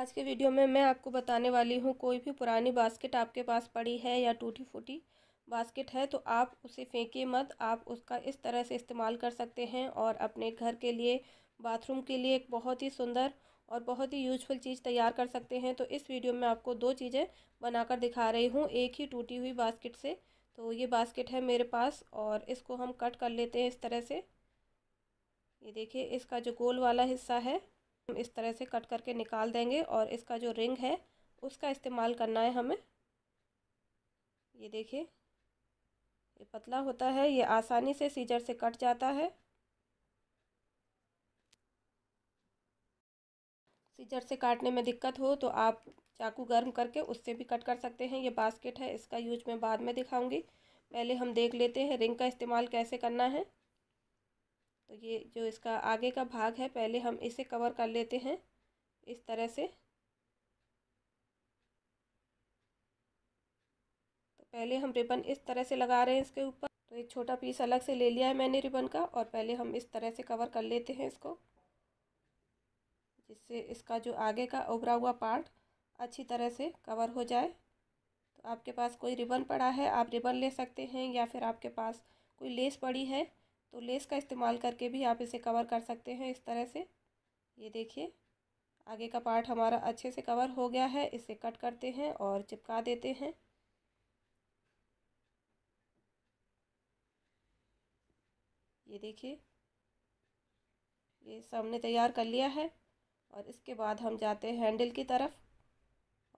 आज के वीडियो में मैं आपको बताने वाली हूँ कोई भी पुरानी बास्केट आपके पास पड़ी है या टूटी फूटी बास्केट है तो आप उसे फेंके मत आप उसका इस तरह से इस्तेमाल कर सकते हैं और अपने घर के लिए बाथरूम के लिए एक बहुत ही सुंदर और बहुत ही यूजफुल चीज़ तैयार कर सकते हैं तो इस वीडियो में आपको दो चीज़ें बनाकर दिखा रही हूँ एक ही टूटी हुई बास्केट से तो ये बास्केट है मेरे पास और इसको हम कट कर लेते हैं इस तरह से ये देखिए इसका जो गोल वाला हिस्सा है हम इस तरह से कट करके निकाल देंगे और इसका जो रिंग है उसका इस्तेमाल करना है हमें ये देखिए ये पतला होता है ये आसानी से सीजर से कट जाता है सीजर से काटने में दिक्कत हो तो आप चाकू गर्म करके उससे भी कट कर सकते हैं ये बास्केट है इसका यूज मैं बाद में दिखाऊंगी पहले हम देख लेते हैं रिंग का इस्तेमाल कैसे करना है तो ये जो इसका आगे का भाग है पहले हम इसे कवर कर लेते हैं इस तरह से तो पहले हम रिबन इस तरह से लगा रहे हैं इसके ऊपर तो एक छोटा पीस अलग से ले लिया है मैंने रिबन का और पहले हम इस तरह से कवर कर लेते हैं इसको जिससे इसका जो आगे का उभरा हुआ पार्ट अच्छी तरह से कवर हो जाए तो आपके पास कोई रिबन पड़ा है आप रिबन ले सकते हैं या फिर आपके पास कोई लेस पड़ी है तो लेस का इस्तेमाल करके भी आप इसे कवर कर सकते हैं इस तरह से ये देखिए आगे का पार्ट हमारा अच्छे से कवर हो गया है इसे कट करते हैं और चिपका देते हैं ये देखिए ये सामने तैयार कर लिया है और इसके बाद हम जाते हैं हैंडल की तरफ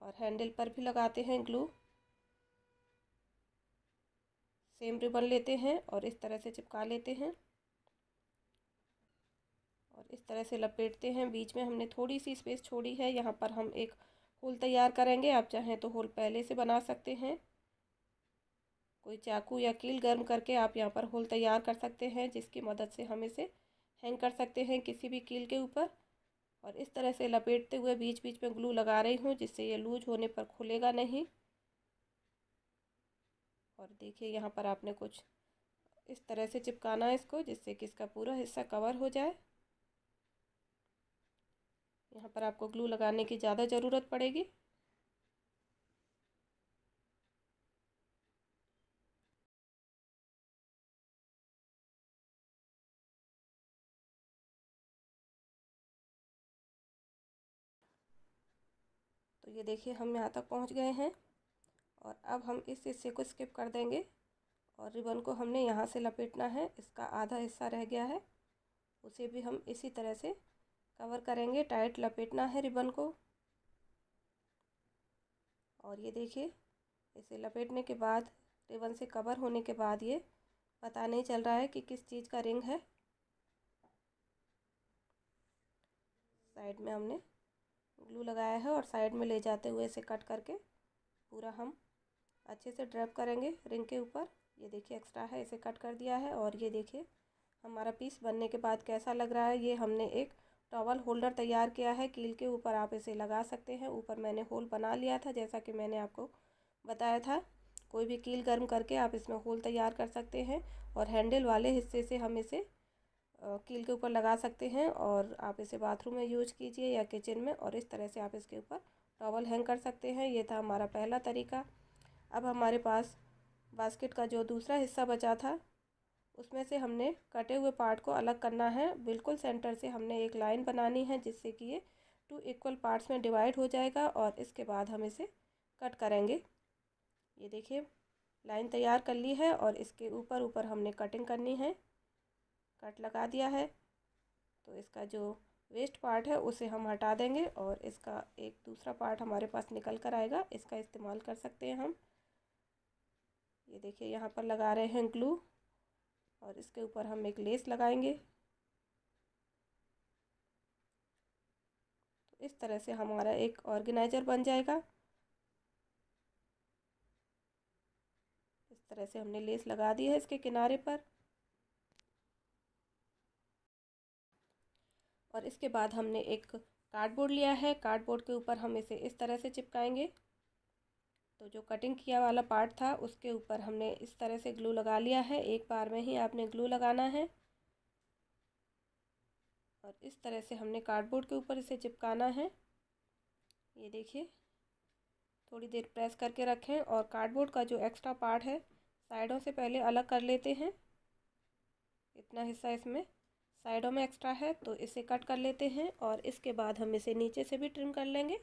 और हैंडल पर भी लगाते हैं ग्लू सेम रिबन लेते हैं और इस तरह से चिपका लेते हैं और इस तरह से लपेटते हैं बीच में हमने थोड़ी सी स्पेस छोड़ी है यहाँ पर हम एक होल तैयार करेंगे आप चाहें तो होल पहले से बना सकते हैं कोई चाकू या कील गर्म करके आप यहाँ पर होल तैयार कर सकते हैं जिसकी मदद से हम इसे हैंग कर सकते हैं किसी भी कील के ऊपर और इस तरह से लपेटते हुए बीच बीच में ग्लू लगा रही हूँ जिससे ये लूज होने पर खुलेगा नहीं और देखिए यहाँ पर आपने कुछ इस तरह से चिपकाना है इसको जिससे कि इसका पूरा हिस्सा कवर हो जाए यहाँ पर आपको ग्लू लगाने की ज़्यादा ज़रूरत पड़ेगी तो ये देखिए हम यहाँ तक पहुँच गए हैं और अब हम इस हिस्से को स्किप कर देंगे और रिबन को हमने यहाँ से लपेटना है इसका आधा हिस्सा रह गया है उसे भी हम इसी तरह से कवर करेंगे टाइट लपेटना है रिबन को और ये देखिए इसे लपेटने के बाद रिबन से कवर होने के बाद ये पता नहीं चल रहा है कि किस चीज़ का रिंग है साइड में हमने ग्लू लगाया है और साइड में ले जाते हुए इसे कट करके पूरा हम अच्छे से ड्रैप करेंगे रिंग के ऊपर ये देखिए एक्स्ट्रा है इसे कट कर दिया है और ये देखिए हमारा पीस बनने के बाद कैसा लग रहा है ये हमने एक टॉवल होल्डर तैयार किया है कील के ऊपर आप इसे लगा सकते हैं ऊपर मैंने होल बना लिया था जैसा कि मैंने आपको बताया था कोई भी कील गर्म करके आप इसमें होल तैयार कर सकते हैं और हैंडल वाले हिस्से से हम इसे कील के ऊपर लगा सकते हैं और आप इसे बाथरूम में यूज कीजिए या किचन में और इस तरह से आप इसके ऊपर टॉवल हैंग कर सकते हैं ये था हमारा पहला तरीका अब हमारे पास बास्केट का जो दूसरा हिस्सा बचा था उसमें से हमने कटे हुए पार्ट को अलग करना है बिल्कुल सेंटर से हमने एक लाइन बनानी है जिससे कि ये टू इक्वल पार्ट्स में डिवाइड हो जाएगा और इसके बाद हम इसे कट करेंगे ये देखिए लाइन तैयार कर ली है और इसके ऊपर ऊपर हमने कटिंग करनी है कट लगा दिया है तो इसका जो वेस्ट पार्ट है उसे हम हटा देंगे और इसका एक दूसरा पार्ट हमारे पास निकल कर आएगा इसका इस्तेमाल कर सकते हैं हम ये देखिए यहाँ पर लगा रहे हैं ग्लू और इसके ऊपर हम एक लेस लगाएंगे तो इस तरह से हमारा एक ऑर्गेनाइजर बन जाएगा इस तरह से हमने लेस लगा दी है इसके किनारे पर और इसके बाद हमने एक कार्डबोर्ड लिया है कार्डबोर्ड के ऊपर हम इसे इस तरह से चिपकाएंगे तो जो कटिंग किया वाला पार्ट था उसके ऊपर हमने इस तरह से ग्लू लगा लिया है एक बार में ही आपने ग्लू लगाना है और इस तरह से हमने कार्डबोर्ड के ऊपर इसे चिपकाना है ये देखिए थोड़ी देर प्रेस करके रखें और कार्डबोर्ड का जो एक्स्ट्रा पार्ट है साइडों से पहले अलग कर लेते हैं इतना हिस्सा इसमें साइडों में एक्स्ट्रा है तो इसे कट कर लेते हैं और इसके बाद हम इसे नीचे से भी ट्रिम कर लेंगे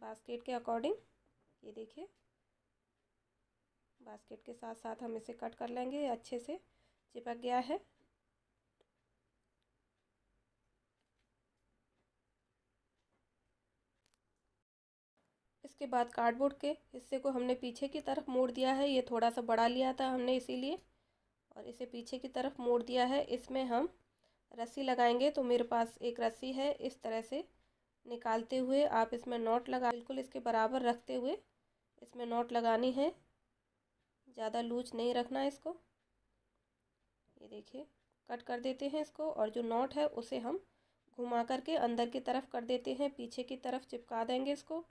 बास्केट के अकॉर्डिंग ये देखिए बास्केट के साथ साथ हम इसे कट कर लेंगे अच्छे से चिपक गया है इसके बाद कार्डबोर्ड के हिस्से को हमने पीछे की तरफ मोड़ दिया है ये थोड़ा सा बड़ा लिया था हमने इसीलिए और इसे पीछे की तरफ मोड़ दिया है इसमें हम रस्सी लगाएंगे तो मेरे पास एक रस्सी है इस तरह से निकालते हुए आप इसमें नॉट लगा बिल्कुल इसके बराबर रखते हुए इसमें नोट लगानी है ज़्यादा लूज नहीं रखना है इसको ये देखिए कट कर देते हैं इसको और जो नॉट है उसे हम घुमा करके अंदर की तरफ कर देते हैं पीछे की तरफ चिपका देंगे इसको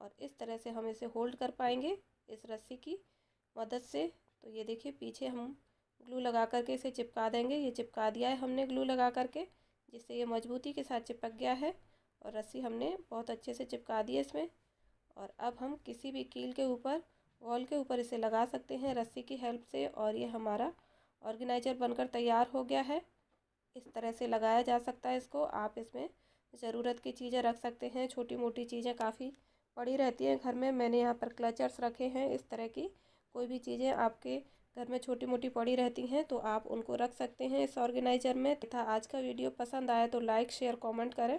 और इस तरह से हम इसे होल्ड कर पाएंगे इस रस्सी की मदद से तो ये देखिए पीछे हम ग्लू लगा करके इसे चिपका देंगे ये चिपका दिया है हमने ग्लू लगा करके जिससे ये मजबूती के साथ चिपक गया है और रस्सी हमने बहुत अच्छे से चिपका दी है इसमें और अब हम किसी भी कील के ऊपर वॉल के ऊपर इसे लगा सकते हैं रस्सी की हेल्प से और ये हमारा ऑर्गेनाइजर बनकर तैयार हो गया है इस तरह से लगाया जा सकता है इसको आप इसमें ज़रूरत की चीज़ें रख सकते हैं छोटी मोटी चीज़ें काफ़ी पड़ी रहती हैं घर में मैंने यहाँ पर क्लचर्स रखे हैं इस तरह की कोई भी चीज़ें आपके घर में छोटी मोटी पड़ी रहती हैं तो आप उनको रख सकते हैं इस ऑर्गेनाइजर में तथा आज का वीडियो पसंद आया तो लाइक शेयर कॉमेंट करें